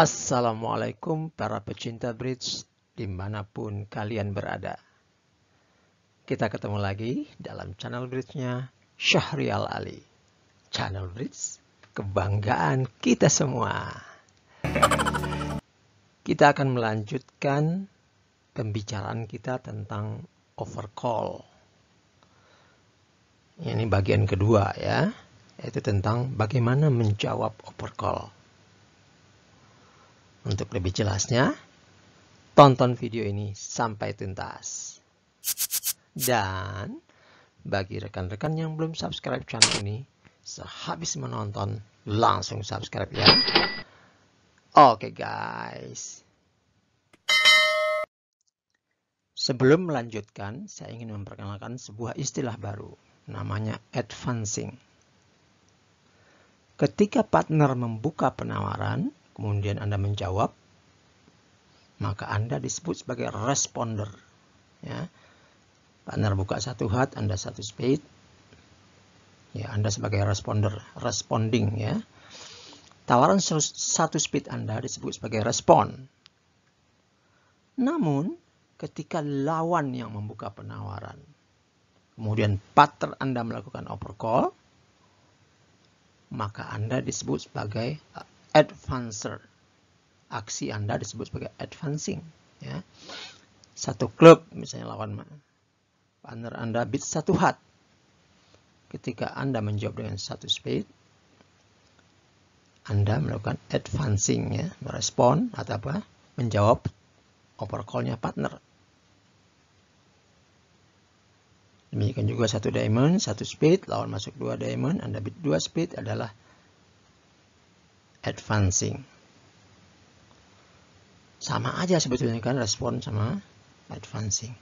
Assalamualaikum para pecinta bridge dimanapun kalian berada. Kita ketemu lagi dalam channel bridge-nya Syahrial Ali. Channel bridge kebanggaan kita semua. Kita akan melanjutkan pembicaraan kita tentang overcall. Ini bagian kedua ya, yaitu tentang bagaimana menjawab overcall untuk lebih jelasnya, tonton video ini sampai tuntas. Dan bagi rekan-rekan yang belum subscribe channel ini, sehabis menonton langsung subscribe ya. Oke guys. Sebelum melanjutkan, saya ingin memperkenalkan sebuah istilah baru, namanya advancing. Ketika partner membuka penawaran, kemudian Anda menjawab, maka Anda disebut sebagai responder. Ya. Partner buka satu hat, Anda satu speed. Ya, Anda sebagai responder, responding ya. Tawaran satu speed Anda disebut sebagai respon. Namun, ketika lawan yang membuka penawaran, kemudian partner Anda melakukan overcall, maka Anda disebut sebagai advancer. Aksi Anda disebut sebagai advancing. Ya. Satu klub misalnya lawan partner Anda beat satu hat. Ketika Anda menjawab dengan satu spade, Anda melakukan advancing ya, merespon atau apa? Menjawab overcallnya partner. Demikian juga satu diamond, satu spade, lawan masuk dua diamond, Anda beat dua spade adalah advancing. Sama aja sebetulnya kan respon sama advancing.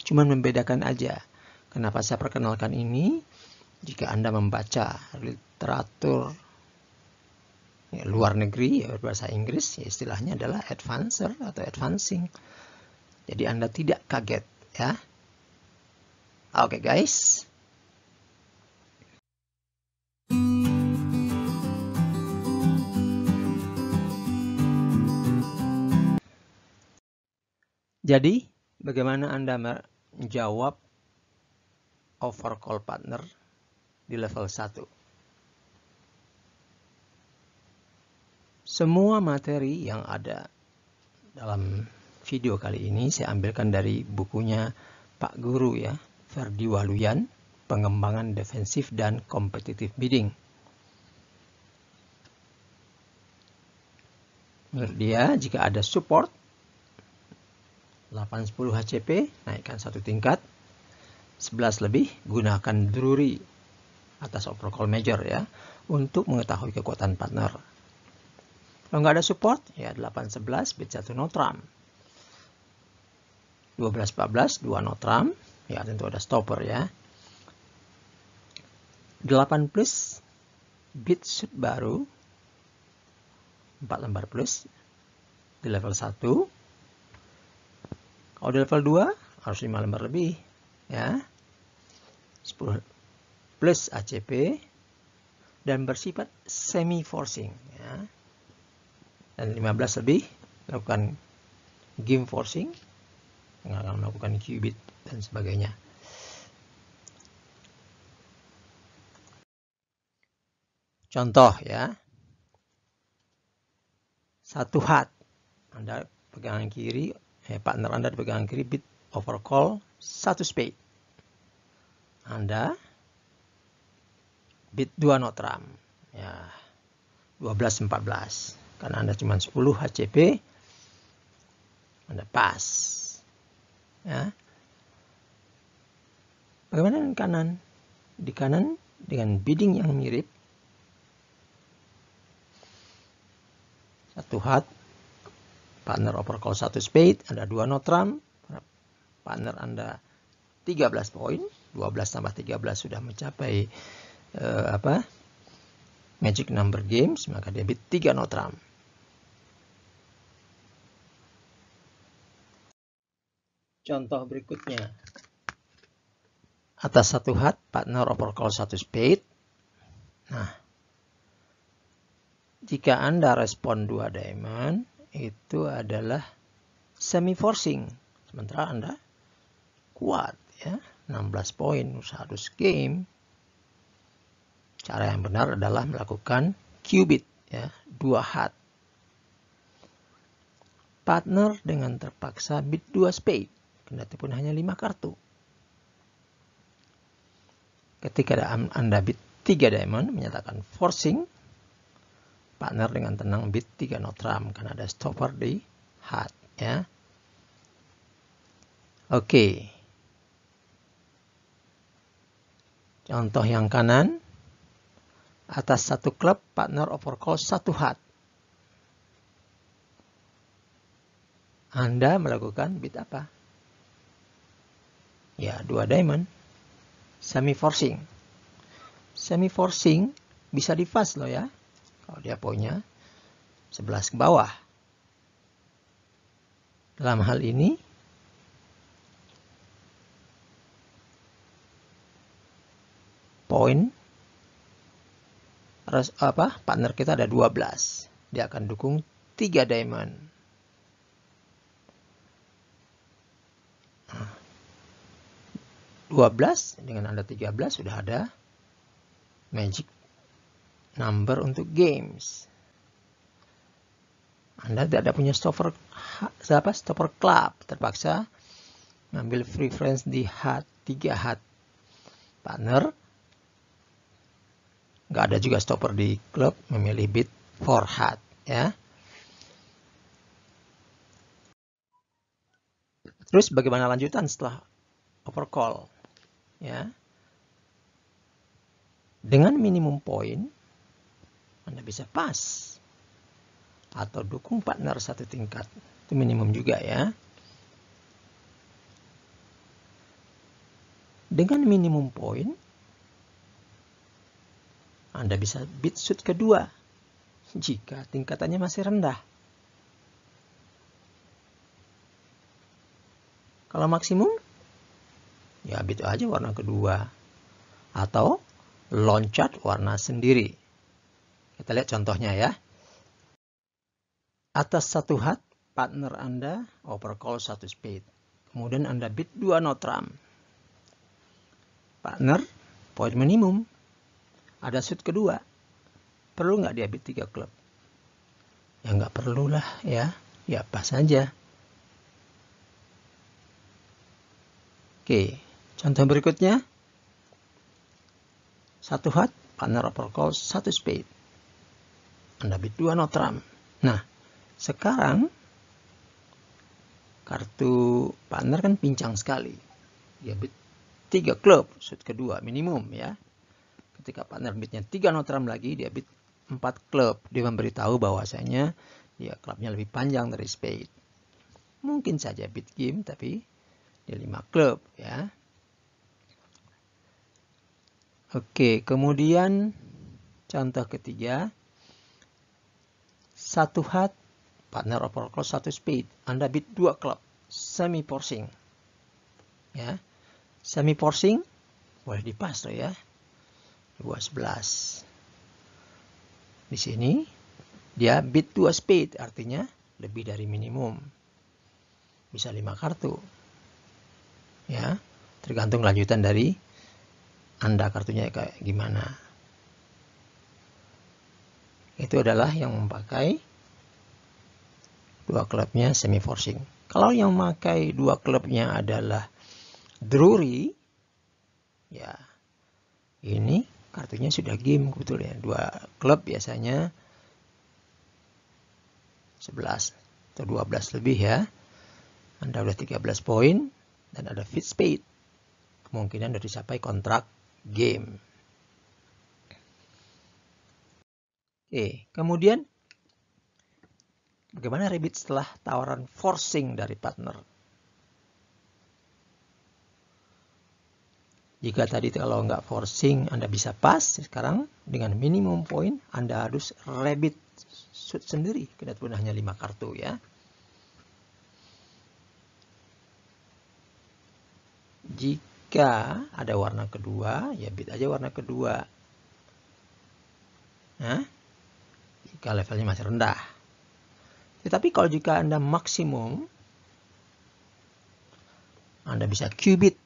Cuman membedakan aja. Kenapa saya perkenalkan ini? Jika Anda membaca literatur ya, luar negeri ya, berbahasa Inggris, ya, istilahnya adalah advancer atau advancing. Jadi Anda tidak kaget ya. Oke okay, guys. Jadi, bagaimana Anda menjawab overcall partner di level 1? Semua materi yang ada dalam video kali ini saya ambilkan dari bukunya Pak Guru ya, Ferdi Waluyan, Pengembangan Defensif dan Competitive Bidding. Menurut dia, jika ada support 810 HCP, naikkan satu tingkat. 11 lebih, gunakan Drury atas overcall major ya, untuk mengetahui kekuatan partner. Kalau nggak ada support, ya 811 bit 1 notram. 1214 2 notram, ya tentu ada stopper ya. 8 plus bit shoot baru 4 lembar plus di level 1 kalau di level 2 harus 5 lembar lebih ya. 10 plus ACP dan bersifat semi forcing ya. Dan 15 lebih lakukan game forcing akan melakukan qubit dan sebagainya. Contoh ya. Satu hat. Anda pegangan kiri, eh, partner Anda dipegang kiri bit over call satu spade. Anda bit 2 notram. Ya. dua belas empat belas. karena Anda cuma sepuluh HCP Anda pas. Ya. Bagaimana dengan kanan? Di kanan dengan bidding yang mirip satu hat partner over call 1 spade, Anda 2 no trump, partner Anda 13 poin, 12 tambah 13 sudah mencapai uh, apa magic number games, maka debit 3 no trump. Contoh berikutnya. Atas satu hat, partner over call 1 spade. Nah, jika Anda respon 2 diamond, itu adalah semi forcing sementara Anda kuat ya 16 poin harus game cara yang benar adalah melakukan qubit ya dua hat partner dengan terpaksa bid 2 spade kendati pun hanya 5 kartu ketika Anda bid 3 diamond menyatakan forcing partner dengan tenang bit 3 knot karena ada stopper di hard ya. Oke. Contoh yang kanan atas satu klub partner overcall satu hard. Anda melakukan bit apa? Ya, dua diamond. Semi forcing. Semi forcing bisa di fast loh ya. Kalau dia poinnya 11 ke bawah. Dalam hal ini poin apa partner kita ada 12. Dia akan dukung 3 diamond. Nah, 12 dengan ada 13 sudah ada magic number untuk games. Anda tidak punya stopper siapa stopper club terpaksa ngambil free friends di hat 3 hat partner nggak ada juga stopper di klub memilih bit four hat ya terus bagaimana lanjutan setelah overcall ya dengan minimum point anda bisa pas atau dukung partner satu tingkat. Itu minimum juga ya. Dengan minimum poin, Anda bisa beat shoot kedua jika tingkatannya masih rendah. Kalau maksimum, ya beat aja warna kedua. Atau loncat warna sendiri. Kita lihat contohnya ya. Atas satu hat, partner Anda overcall satu speed. Kemudian Anda bid dua notram. Partner, poin minimum. Ada suit kedua. Perlu nggak dia bid tiga klub? Ya nggak perlu lah ya. Ya pas saja. Oke, contoh berikutnya. Satu hat, partner overcall, satu spade. Anda dua 2 Notram. Nah, sekarang kartu partner kan pincang sekali. Dia bit 3 klub, set kedua minimum ya. Ketika partner bitnya tiga Notram lagi, dia bit empat klub. Dia memberitahu bahwasanya dia klubnya lebih panjang dari spade. Mungkin saja bit game tapi dia 5 klub ya. Oke, kemudian contoh ketiga satu hat, partner overall close satu spade. Anda bid dua klub, semi forcing. Ya. Semi forcing boleh dipas tuh ya. sebelas. Di sini dia bid dua spade artinya lebih dari minimum. Bisa lima kartu. Ya, tergantung lanjutan dari Anda kartunya kayak gimana itu adalah yang memakai dua klubnya semi forcing. Kalau yang memakai dua klubnya adalah Drury, ya ini kartunya sudah game betul ya. Dua klub biasanya 11 atau 12 lebih ya. Anda sudah 13 poin dan ada fit speed. Kemungkinan sudah dicapai kontrak game. E. Kemudian bagaimana Rabbit setelah tawaran forcing dari partner? Jika tadi kalau nggak forcing Anda bisa pas, sekarang dengan minimum point Anda harus rabbit shoot sendiri. Kedat pun hanya 5 kartu ya. Jika ada warna kedua, ya bit aja warna kedua. Nah, jika levelnya masih rendah. Tetapi kalau jika Anda maksimum, Anda bisa qubit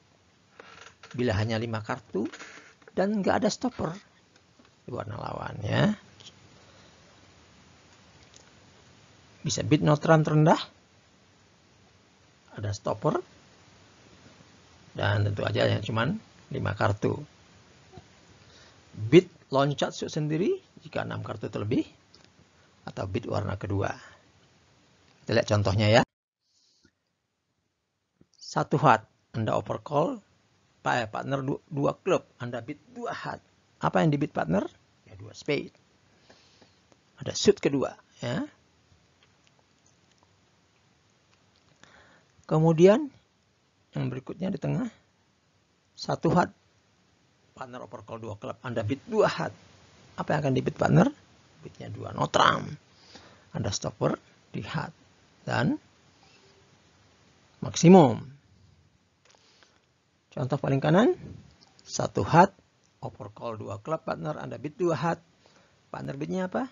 bila hanya 5 kartu dan nggak ada stopper di warna lawannya Bisa bit notran terendah, ada stopper, dan tentu aja yang cuman 5 kartu. Bit loncat sendiri jika 6 kartu terlebih atau bit warna kedua. Kita lihat contohnya ya. Satu hat Anda overcall, eh, partner dua, klub Anda bid dua hat. Apa yang dibid partner? Ya dua spade. Ada suit kedua ya. Kemudian yang berikutnya di tengah satu hat partner overcall dua klub Anda bid dua hat. Apa yang akan dibid partner? Bitnya dua Notram. Ada stopper di hat dan maksimum. Contoh paling kanan, satu hat, over call 2 club partner, Anda bit dua hat. Partner bitnya apa?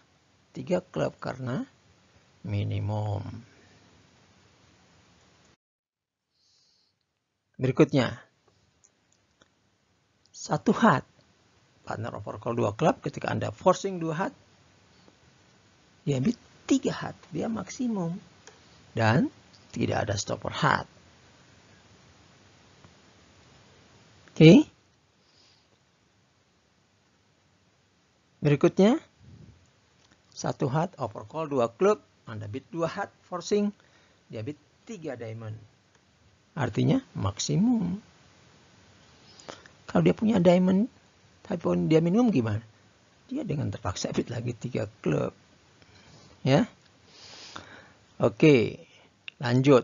Tiga club karena minimum. Berikutnya, satu hat, partner over call 2 club ketika Anda forcing dua hat, dia diambil tiga hat, dia maksimum. Dan tidak ada stopper hat. Oke. Berikutnya, satu hat over call dua klub, Anda bid dua hat forcing, dia bid tiga diamond. Artinya maksimum. Kalau dia punya diamond, tapi dia minum gimana? Dia dengan terpaksa bid lagi tiga klub ya. Oke, lanjut.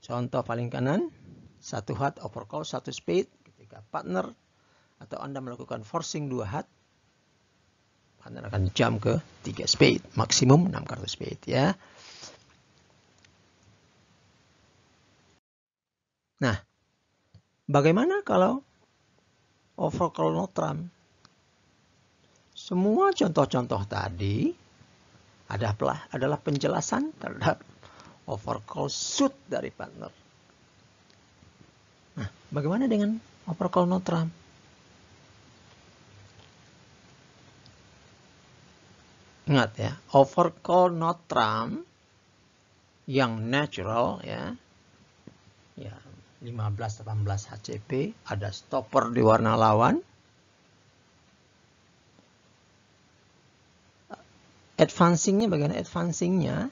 Contoh paling kanan, satu hat over call, satu spade ketika partner atau Anda melakukan forcing dua hat, partner akan jam ke tiga spade, maksimum enam kartu spade ya. Nah, bagaimana kalau overcall no trump? Semua contoh-contoh tadi adalah adalah penjelasan terhadap overcall suit dari partner. Nah, bagaimana dengan overcall notram? Ingat ya, overcall notram yang natural ya. Ya, 15 18 HCP ada stopper di warna lawan advancingnya bagaimana advancingnya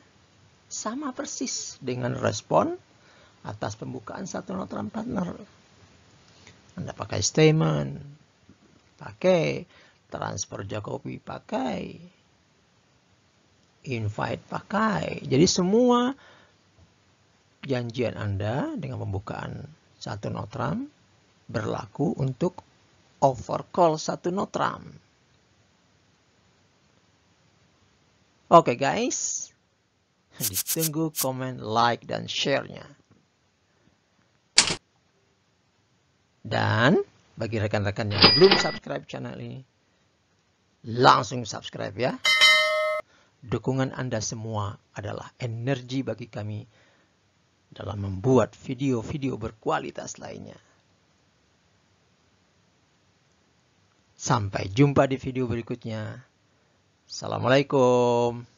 sama persis dengan respon atas pembukaan satu notram partner. Anda pakai statement, pakai transfer Jacobi, pakai invite, pakai. Jadi semua janjian Anda dengan pembukaan satu notram berlaku untuk overcall satu notram. Oke okay, guys, ditunggu hmm. komen, like, dan share-nya. Dan bagi rekan-rekan yang belum subscribe channel ini, langsung subscribe ya. Dukungan Anda semua adalah energi bagi kami dalam membuat video-video berkualitas lainnya. Sampai jumpa di video berikutnya. Assalamualaikum.